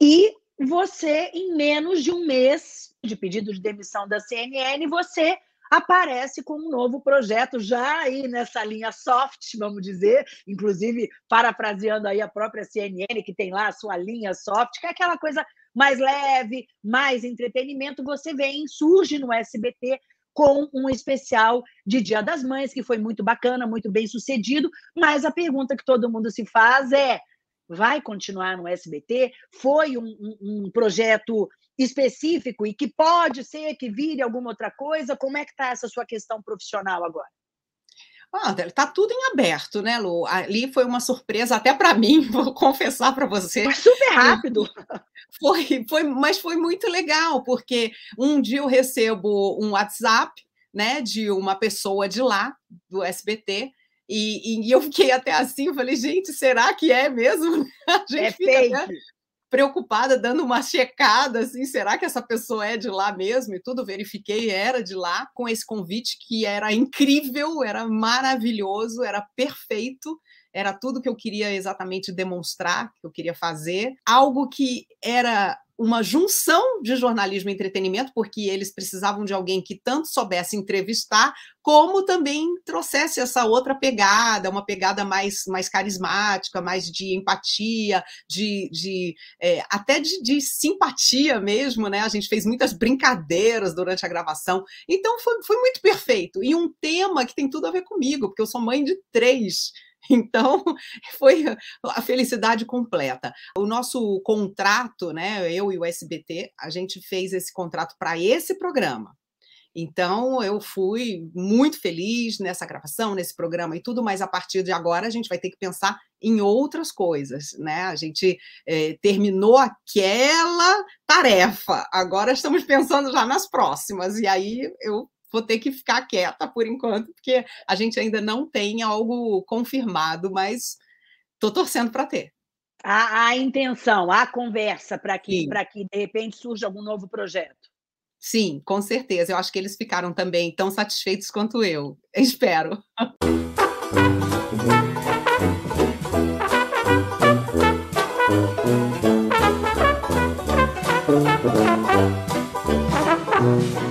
E você, em menos de um mês de pedido de demissão da CNN, você aparece com um novo projeto já aí nessa linha soft, vamos dizer, inclusive parafraseando aí a própria CNN que tem lá a sua linha soft, que é aquela coisa mais leve, mais entretenimento, você vem, surge no SBT com um especial de Dia das Mães que foi muito bacana, muito bem sucedido, mas a pergunta que todo mundo se faz é: vai continuar no SBT, foi um, um, um projeto específico e que pode ser que vire alguma outra coisa? Como é que está essa sua questão profissional agora? Wander, tá tudo em aberto, né, Lu? Ali foi uma surpresa até para mim, vou confessar para você. Foi super rápido. Foi, foi, mas foi muito legal, porque um dia eu recebo um WhatsApp, né, de uma pessoa de lá, do SBT, e, e, eu fiquei até assim, falei, gente, será que é mesmo? A gente é fica fake. Até preocupada, dando uma checada, assim, será que essa pessoa é de lá mesmo? E tudo verifiquei, era de lá, com esse convite que era incrível, era maravilhoso, era perfeito, era tudo que eu queria exatamente demonstrar, que eu queria fazer. Algo que era uma junção de jornalismo e entretenimento, porque eles precisavam de alguém que tanto soubesse entrevistar, como também trouxesse essa outra pegada, uma pegada mais, mais carismática, mais de empatia, de, de é, até de, de, simpatia mesmo, né? A gente fez muitas brincadeiras durante a gravação, então foi, foi muito perfeito. E um tema que tem tudo a ver comigo, porque eu sou mãe de três. Então, foi a felicidade completa. O nosso contrato, né, eu e o SBT, a gente fez esse contrato para esse programa. Então, eu fui muito feliz nessa gravação, nesse programa e tudo, mas a partir de agora a gente vai ter que pensar em outras coisas, né? A gente eh, terminou aquela tarefa, agora estamos pensando já nas próximas, e aí eu vou ter que ficar quieta por enquanto, porque a gente ainda não tem algo confirmado, mas estou torcendo para ter. Há, a intenção, há conversa para que, que, de repente, surja algum novo projeto. Sim, com certeza. Eu acho que eles ficaram também tão satisfeitos quanto eu. Espero.